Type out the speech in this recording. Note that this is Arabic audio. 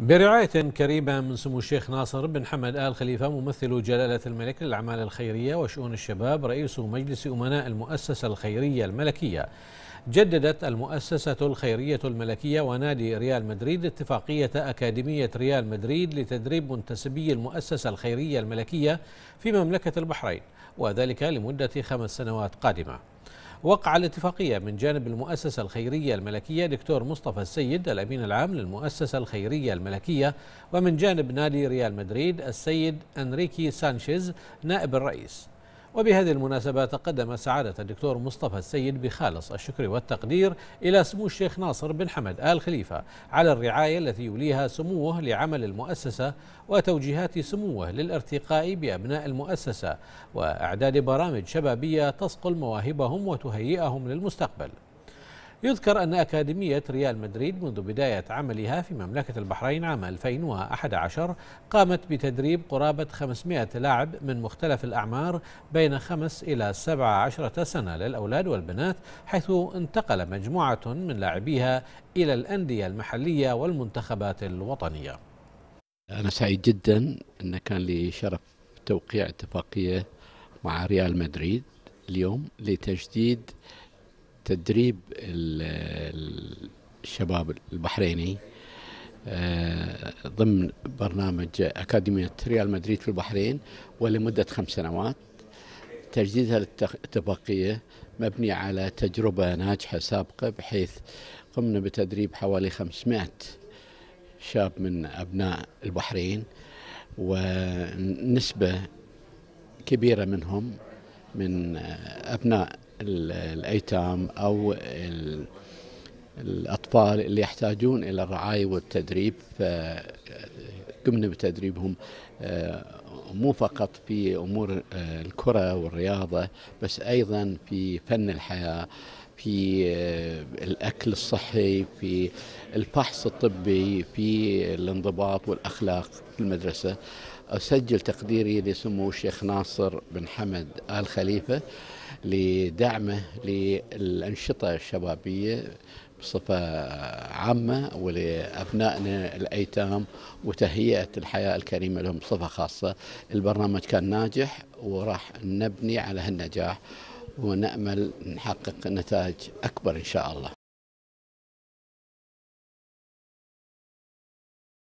برعاية كريمة من سمو الشيخ ناصر بن حمد آل خليفة ممثل جلالة الملك للأعمال الخيرية وشؤون الشباب رئيس مجلس أمناء المؤسسة الخيرية الملكية جددت المؤسسة الخيرية الملكية ونادي ريال مدريد اتفاقية أكاديمية ريال مدريد لتدريب منتسبي المؤسسة الخيرية الملكية في مملكة البحرين وذلك لمدة خمس سنوات قادمة وقع الاتفاقية من جانب المؤسسة الخيرية الملكية دكتور مصطفى السيد الأمين العام للمؤسسة الخيرية الملكية ومن جانب نادي ريال مدريد السيد أنريكي سانشيز نائب الرئيس وبهذه المناسبة تقدم سعادة الدكتور مصطفى السيد بخالص الشكر والتقدير إلى سمو الشيخ ناصر بن حمد آل خليفة على الرعاية التي يوليها سموه لعمل المؤسسة وتوجيهات سموه للارتقاء بأبناء المؤسسة وإعداد برامج شبابية تصقل مواهبهم وتهيئهم للمستقبل يذكر أن أكاديمية ريال مدريد منذ بداية عملها في مملكة البحرين عام 2011 قامت بتدريب قرابة 500 لاعب من مختلف الأعمار بين 5 إلى 17 سنة للأولاد والبنات حيث انتقل مجموعة من لاعبيها إلى الأندية المحلية والمنتخبات الوطنيه أنا سعيد جدا أن كان لي شرف توقيع اتفاقية مع ريال مدريد اليوم لتجديد تدريب الشباب البحريني آه، ضمن برنامج أكاديمية ريال مدريد في البحرين ولمدة خمس سنوات تجديدها للتبقية مبني على تجربة ناجحة سابقة بحيث قمنا بتدريب حوالي 500 شاب من أبناء البحرين ونسبة كبيرة منهم من آه، أبناء الأيتام أو الأطفال اللي يحتاجون إلى الرعاية والتدريب آه، قمنا بتدريبهم آه، مو فقط في أمور الكرة والرياضة بس أيضا في فن الحياة في الأكل الصحي في الفحص الطبي في الانضباط والأخلاق في المدرسة أسجل تقديري لسمو الشيخ ناصر بن حمد آل خليفة لدعمه للأنشطة الشبابية بصفة عامة ولأبنائنا الأيتام وتهيئة الحياة الكريمة لهم بصفة خاصة البرنامج كان ناجح وراح نبني على هالنجاح ونأمل نحقق نتائج أكبر إن شاء الله